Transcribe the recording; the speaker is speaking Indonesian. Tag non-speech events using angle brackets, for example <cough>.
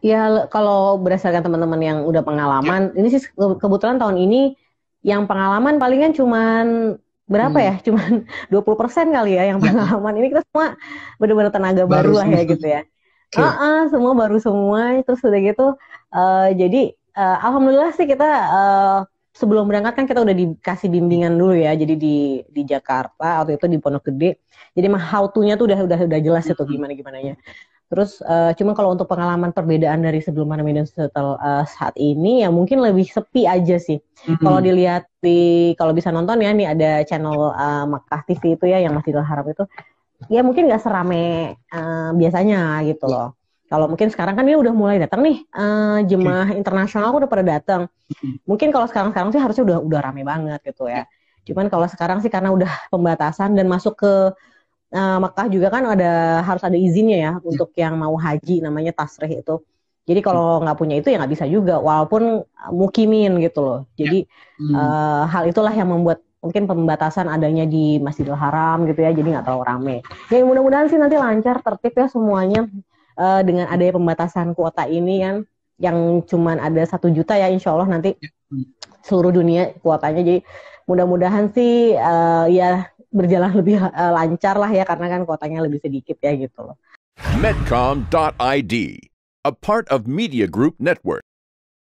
Ya kalau berdasarkan teman-teman yang udah pengalaman, ya. ini sih kebetulan tahun ini yang pengalaman palingan cuman berapa hmm. ya? <laughs> Cuman 20% kali ya yang hmm. pengalaman. ini kita semua benar-benar tenaga baru, baru lah ya gitu ya. Okay. Uh -uh, semua baru semua terus udah gitu uh, jadi uh, alhamdulillah sih kita uh, sebelum berangkat kan kita udah dikasih bimbingan dulu ya jadi di di Jakarta atau itu di Pondok Gede jadi mah how to-nya tuh udah udah udah jelas itu gimana hmm. gimana ya Terus uh, cuman kalau untuk pengalaman perbedaan dari sebelum pandemi dan setelah eh, uh, saat ini ya mungkin lebih sepi aja sih. Mm-hmm. Kalau dilihat di kalau bisa nonton ya nih ada channel uh, Makkah TV itu ya yang Masjidil Haram itu ya mungkin nggak serame uh, biasanya gitu loh. Kalau mungkin sekarang kan ini udah mulai datang nih uh, jemaah okay. aku internasional udah pada datang. Mungkin kalau sekarang-sekarang sih harusnya udah udah rame banget gitu ya. Cuman kalau sekarang sih karena udah pembatasan dan masuk ke uh, Mekah juga kan ada harus ada izinnya ya untuk yang mau haji namanya tasrih itu. Jadi kalau hmm. nggak punya itu ya nggak bisa juga, walaupun mukimin gitu loh. Ya. Jadi hmm. uh, hal itulah yang membuat mungkin pembatasan adanya di Masjidil Haram gitu ya, jadi nggak terlalu rame. Ya mudah-mudahan sih nanti lancar, tertib ya semuanya uh, dengan adanya pembatasan kuota ini kan, yang cuman ada satu juta ya insya Allah nanti ya. hmm. seluruh dunia kuotanya. Jadi mudah-mudahan sih uh, ya berjalan lebih uh, lancar lah ya karena kan kotanya lebih sedikit ya gitu loh. Medcom.id, a part of Media Group Network.